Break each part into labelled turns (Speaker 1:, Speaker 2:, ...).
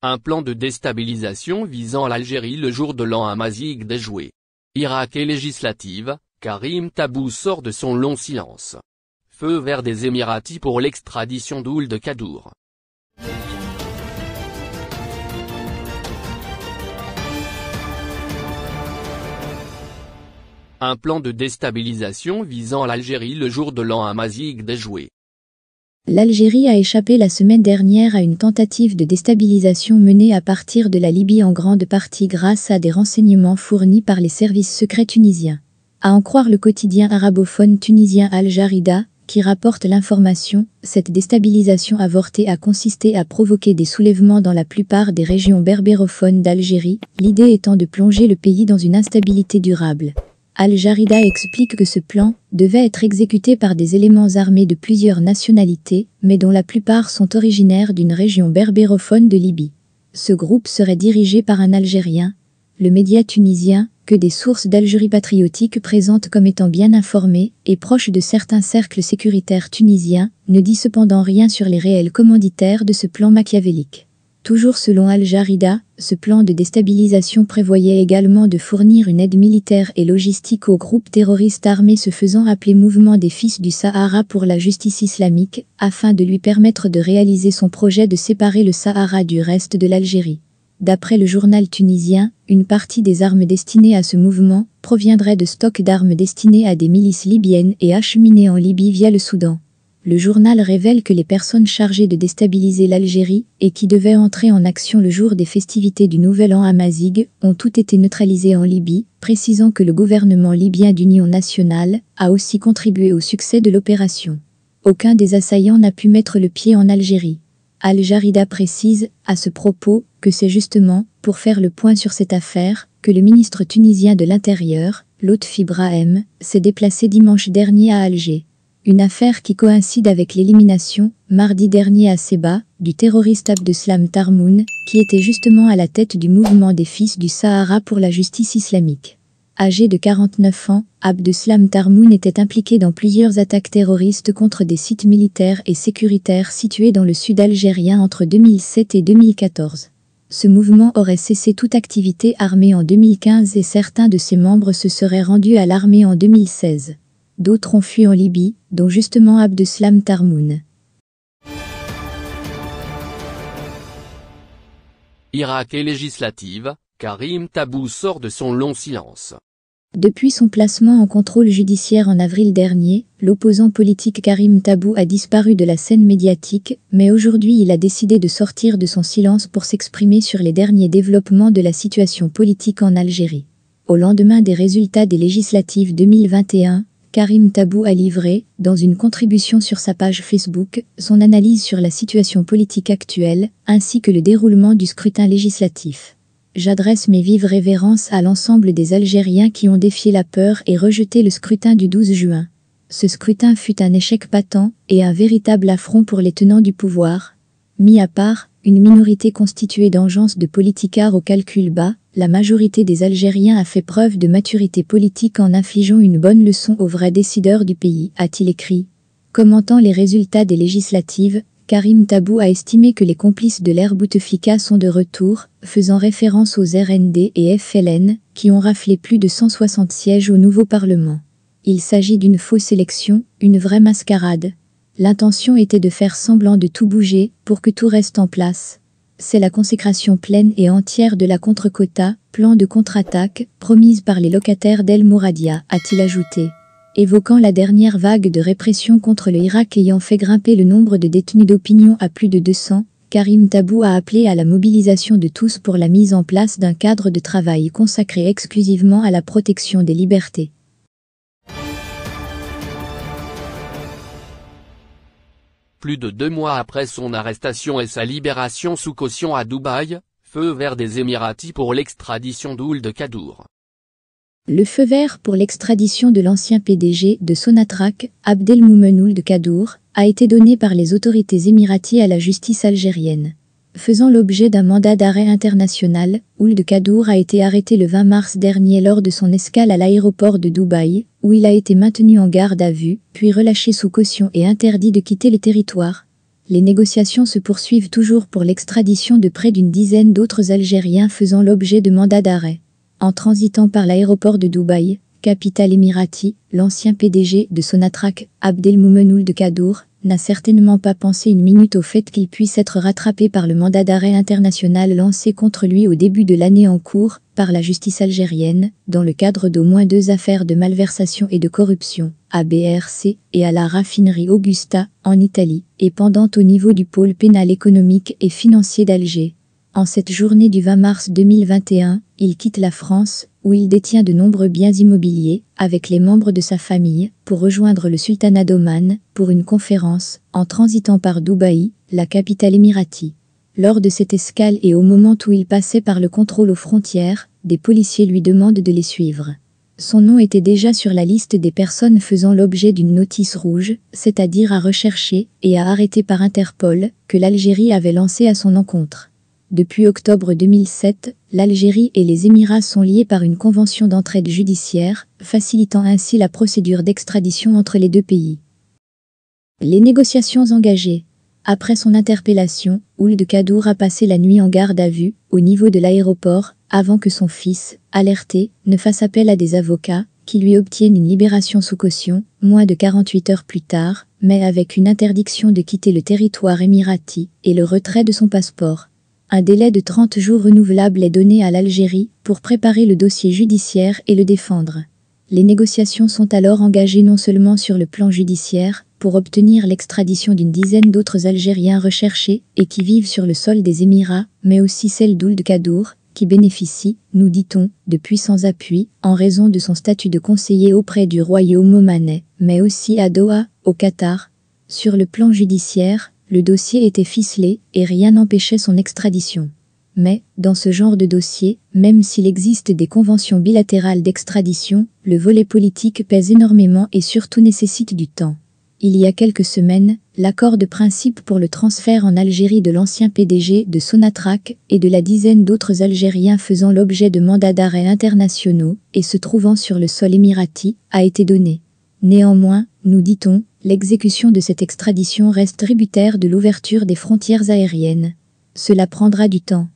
Speaker 1: Un plan de déstabilisation visant l'Algérie le jour de l'an Amazigh déjoué. Irak et législative, Karim Tabou sort de son long silence. Feu vert des Émiratis pour l'extradition d'Oul de Kadour. Un plan de déstabilisation visant l'Algérie le jour de l'an Amazigh déjoué. L'Algérie a échappé la semaine dernière à une tentative de déstabilisation menée à partir de la Libye en grande partie grâce à des renseignements fournis par les services secrets tunisiens. À en croire le quotidien arabophone tunisien Al Jarida, qui rapporte l'information, cette déstabilisation avortée a consisté à provoquer des soulèvements dans la plupart des régions berbérophones d'Algérie, l'idée étant de plonger le pays dans une instabilité durable. Al-Jarida explique que ce plan devait être exécuté par des éléments armés de plusieurs nationalités, mais dont la plupart sont originaires d'une région berbérophone de Libye. Ce groupe serait dirigé par un Algérien, le média tunisien, que des sources d'Algérie patriotique présentent comme étant bien informé et proche de certains cercles sécuritaires tunisiens, ne dit cependant rien sur les réels commanditaires de ce plan machiavélique. Toujours selon Al-Jarida, ce plan de déstabilisation prévoyait également de fournir une aide militaire et logistique au groupe terroriste armé se faisant appeler Mouvement des Fils du Sahara pour la justice islamique, afin de lui permettre de réaliser son projet de séparer le Sahara du reste de l'Algérie. D'après le journal tunisien, une partie des armes destinées à ce mouvement proviendrait de stocks d'armes destinées à des milices libyennes et acheminées en Libye via le Soudan le journal révèle que les personnes chargées de déstabiliser l'Algérie et qui devaient entrer en action le jour des festivités du Nouvel An à Mazig ont toutes été neutralisées en Libye, précisant que le gouvernement libyen d'union nationale a aussi contribué au succès de l'opération. Aucun des assaillants n'a pu mettre le pied en Algérie. Al-Jarida précise, à ce propos, que c'est justement pour faire le point sur cette affaire que le ministre tunisien de l'Intérieur, Lotfi Brahem, s'est déplacé dimanche dernier à Alger. Une affaire qui coïncide avec l'élimination, mardi dernier à Seba, du terroriste Abdeslam Tarmoun, qui était justement à la tête du mouvement des Fils du Sahara pour la justice islamique. Âgé de 49 ans, Abdeslam Tarmoun était impliqué dans plusieurs attaques terroristes contre des sites militaires et sécuritaires situés dans le sud algérien entre 2007 et 2014. Ce mouvement aurait cessé toute activité armée en 2015 et certains de ses membres se seraient rendus à l'armée en 2016. D'autres ont fui en Libye, dont justement Abdeslam Tarmoun. Irak et législative, Karim Tabou sort de son long silence. Depuis son placement en contrôle judiciaire en avril dernier, l'opposant politique Karim Tabou a disparu de la scène médiatique, mais aujourd'hui il a décidé de sortir de son silence pour s'exprimer sur les derniers développements de la situation politique en Algérie. Au lendemain des résultats des législatives 2021, Karim Tabou a livré, dans une contribution sur sa page Facebook, son analyse sur la situation politique actuelle, ainsi que le déroulement du scrutin législatif. J'adresse mes vives révérences à l'ensemble des Algériens qui ont défié la peur et rejeté le scrutin du 12 juin. Ce scrutin fut un échec patent et un véritable affront pour les tenants du pouvoir. Mis à part, une minorité constituée d'engences de politicards au calcul bas, la majorité des Algériens a fait preuve de maturité politique en infligeant une bonne leçon aux vrais décideurs du pays, a-t-il écrit. Commentant les résultats des législatives, Karim Tabou a estimé que les complices de l'ère Bouteflika sont de retour, faisant référence aux RND et FLN, qui ont raflé plus de 160 sièges au nouveau Parlement. Il s'agit d'une fausse élection, une vraie mascarade. L'intention était de faire semblant de tout bouger pour que tout reste en place c'est la consécration pleine et entière de la contre quota plan de contre-attaque, promise par les locataires d'El Mouradia, a-t-il ajouté. Évoquant la dernière vague de répression contre le Irak ayant fait grimper le nombre de détenus d'opinion à plus de 200, Karim Tabou a appelé à la mobilisation de tous pour la mise en place d'un cadre de travail consacré exclusivement à la protection des libertés. plus de deux mois après son arrestation et sa libération sous caution à Dubaï, feu vert des Émiratis pour l'extradition de Kadour. Le feu vert pour l'extradition de l'ancien PDG de Sonatrach, Abdelmoumen de Kadour, a été donné par les autorités émiraties à la justice algérienne faisant l'objet d'un mandat d'arrêt international, Ould Kadour a été arrêté le 20 mars dernier lors de son escale à l'aéroport de Dubaï, où il a été maintenu en garde à vue, puis relâché sous caution et interdit de quitter le territoire. Les négociations se poursuivent toujours pour l'extradition de près d'une dizaine d'autres Algériens faisant l'objet de mandats d'arrêt. En transitant par l'aéroport de Dubaï, capitale émirati, l'ancien PDG de Sonatrach, Abdelmoumen de Kadour, n'a certainement pas pensé une minute au fait qu'il puisse être rattrapé par le mandat d'arrêt international lancé contre lui au début de l'année en cours par la justice algérienne, dans le cadre d'au moins deux affaires de malversation et de corruption, à BRC et à la raffinerie Augusta, en Italie, et pendant au niveau du pôle pénal économique et financier d'Alger. En cette journée du 20 mars 2021, il quitte la France, où il détient de nombreux biens immobiliers, avec les membres de sa famille, pour rejoindre le Sultanat d'Oman, pour une conférence, en transitant par Dubaï, la capitale émiratie. Lors de cette escale et au moment où il passait par le contrôle aux frontières, des policiers lui demandent de les suivre. Son nom était déjà sur la liste des personnes faisant l'objet d'une notice rouge, c'est-à-dire à rechercher et à arrêter par Interpol, que l'Algérie avait lancée à son encontre. Depuis octobre 2007, l'Algérie et les Émirats sont liés par une convention d'entraide judiciaire, facilitant ainsi la procédure d'extradition entre les deux pays. Les négociations engagées. Après son interpellation, de Kadour a passé la nuit en garde à vue, au niveau de l'aéroport, avant que son fils, alerté, ne fasse appel à des avocats, qui lui obtiennent une libération sous caution, moins de 48 heures plus tard, mais avec une interdiction de quitter le territoire émirati et le retrait de son passeport. Un délai de 30 jours renouvelable est donné à l'Algérie pour préparer le dossier judiciaire et le défendre. Les négociations sont alors engagées non seulement sur le plan judiciaire, pour obtenir l'extradition d'une dizaine d'autres Algériens recherchés et qui vivent sur le sol des Émirats, mais aussi celle d'Ould Kadour, qui bénéficie, nous dit-on, de puissants appuis en raison de son statut de conseiller auprès du royaume omanais, mais aussi à Doha, au Qatar. Sur le plan judiciaire, le dossier était ficelé et rien n'empêchait son extradition. Mais, dans ce genre de dossier, même s'il existe des conventions bilatérales d'extradition, le volet politique pèse énormément et surtout nécessite du temps. Il y a quelques semaines, l'accord de principe pour le transfert en Algérie de l'ancien PDG de Sonatrach et de la dizaine d'autres Algériens faisant l'objet de mandats d'arrêt internationaux et se trouvant sur le sol émirati a été donné. Néanmoins, nous dit-on, L'exécution de cette extradition reste tributaire de l'ouverture des frontières aériennes. Cela prendra du temps.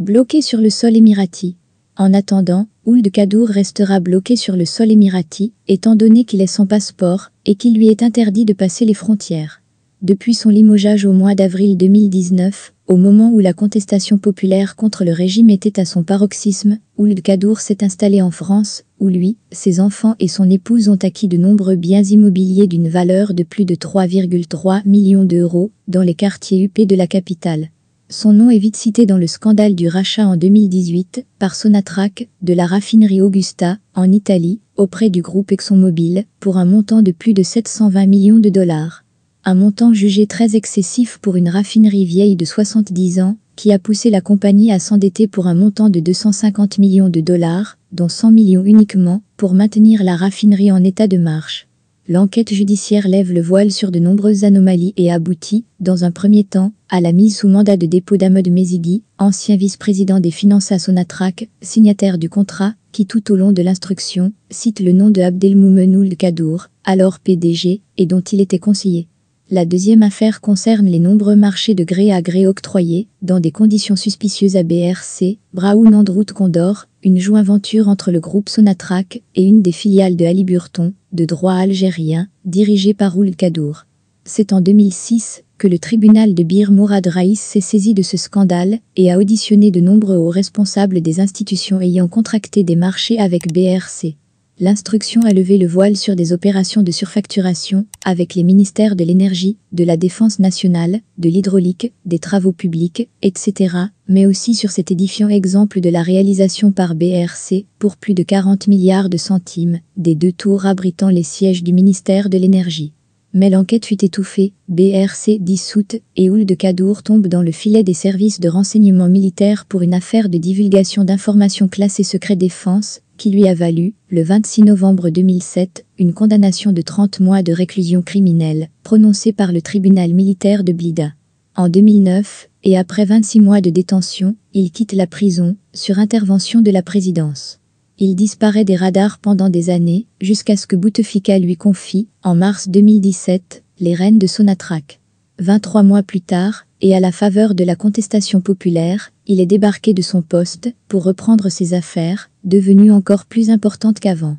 Speaker 1: Bloqué sur le sol émirati. En attendant, Ould Kadour restera bloqué sur le sol émirati, étant donné qu'il est sans passeport et qu'il lui est interdit de passer les frontières. Depuis son limogeage au mois d'avril 2019, au moment où la contestation populaire contre le régime était à son paroxysme, Ould Kadour s'est installé en France, où lui, ses enfants et son épouse ont acquis de nombreux biens immobiliers d'une valeur de plus de 3,3 millions d'euros dans les quartiers huppés de la capitale. Son nom est vite cité dans le scandale du rachat en 2018 par Sonatrach de la raffinerie Augusta, en Italie, auprès du groupe ExxonMobil, pour un montant de plus de 720 millions de dollars un montant jugé très excessif pour une raffinerie vieille de 70 ans, qui a poussé la compagnie à s'endetter pour un montant de 250 millions de dollars, dont 100 millions uniquement, pour maintenir la raffinerie en état de marche. L'enquête judiciaire lève le voile sur de nombreuses anomalies et aboutit, dans un premier temps, à la mise sous mandat de dépôt d'Ahmed Mezidi, ancien vice-président des finances à Sonatrach, signataire du contrat, qui tout au long de l'instruction, cite le nom de Abdelmoumenoul Kadour, alors PDG, et dont il était conseiller. La deuxième affaire concerne les nombreux marchés de gré à gré octroyés, dans des conditions suspicieuses à BRC, (Braun Androut Condor, une joint-venture entre le groupe Sonatrach et une des filiales de Burton, de droit algérien, dirigée par Oul Kadour. C'est en 2006 que le tribunal de Bir Mourad Raïs s'est saisi de ce scandale et a auditionné de nombreux hauts responsables des institutions ayant contracté des marchés avec BRC l'instruction a levé le voile sur des opérations de surfacturation avec les ministères de l'énergie, de la défense nationale, de l'hydraulique, des travaux publics, etc., mais aussi sur cet édifiant exemple de la réalisation par BRC, pour plus de 40 milliards de centimes, des deux tours abritant les sièges du ministère de l'énergie. Mais l'enquête fut étouffée, BRC dissoute et Houle de Cadour tombe dans le filet des services de renseignement militaire pour une affaire de divulgation d'informations classées secret défense qui lui a valu, le 26 novembre 2007, une condamnation de 30 mois de réclusion criminelle, prononcée par le tribunal militaire de Blida. En 2009, et après 26 mois de détention, il quitte la prison, sur intervention de la présidence. Il disparaît des radars pendant des années, jusqu'à ce que Bouteflika lui confie, en mars 2017, les rênes de Sonatrach. 23 mois plus tard, et à la faveur de la contestation populaire, il est débarqué de son poste pour reprendre ses affaires, devenues encore plus importantes qu'avant.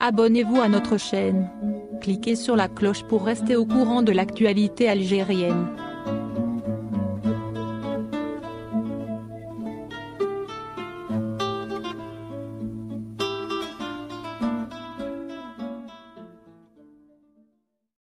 Speaker 1: Abonnez-vous à notre chaîne. Cliquez sur la cloche pour rester au courant de l'actualité algérienne.